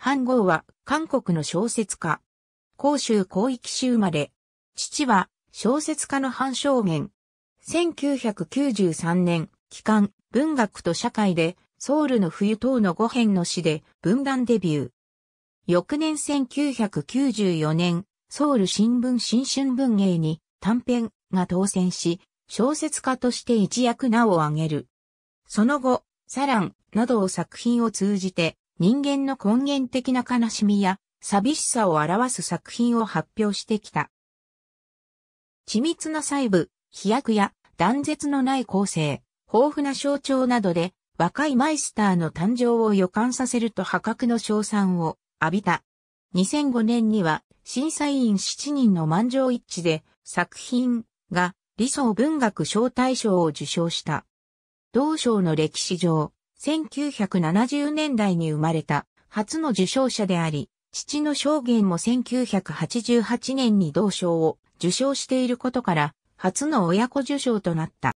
半号は韓国の小説家。広州広域市生まれ。父は小説家の半正元。1993年、期間、文学と社会で、ソウルの冬等の五編の詩で文壇デビュー。翌年1994年、ソウル新聞新春文芸に短編が当選し、小説家として一躍名を挙げる。その後、サランなどを作品を通じて人間の根源的な悲しみや寂しさを表す作品を発表してきた。緻密な細部、飛躍や断絶のない構成、豊富な象徴などで若いマイスターの誕生を予感させると破格の賞賛を浴びた。2005年には審査員7人の満場一致で作品が理想文学賞大賞を受賞した。同賞の歴史上1970年代に生まれた初の受賞者であり、父の証言も1988年に同賞を受賞していることから、初の親子受賞となった。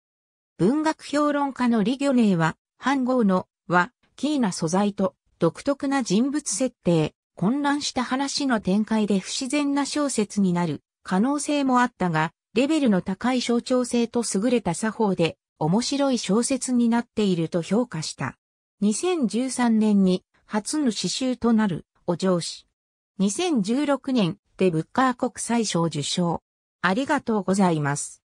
文学評論家のョ魚イは、半号のは、キーな素材と独特な人物設定、混乱した話の展開で不自然な小説になる可能性もあったが、レベルの高い象徴性と優れた作法で面白い小説になっていると評価した。2013年に初の詩集となるお上司。2016年でブッカー国際賞受賞。ありがとうございます。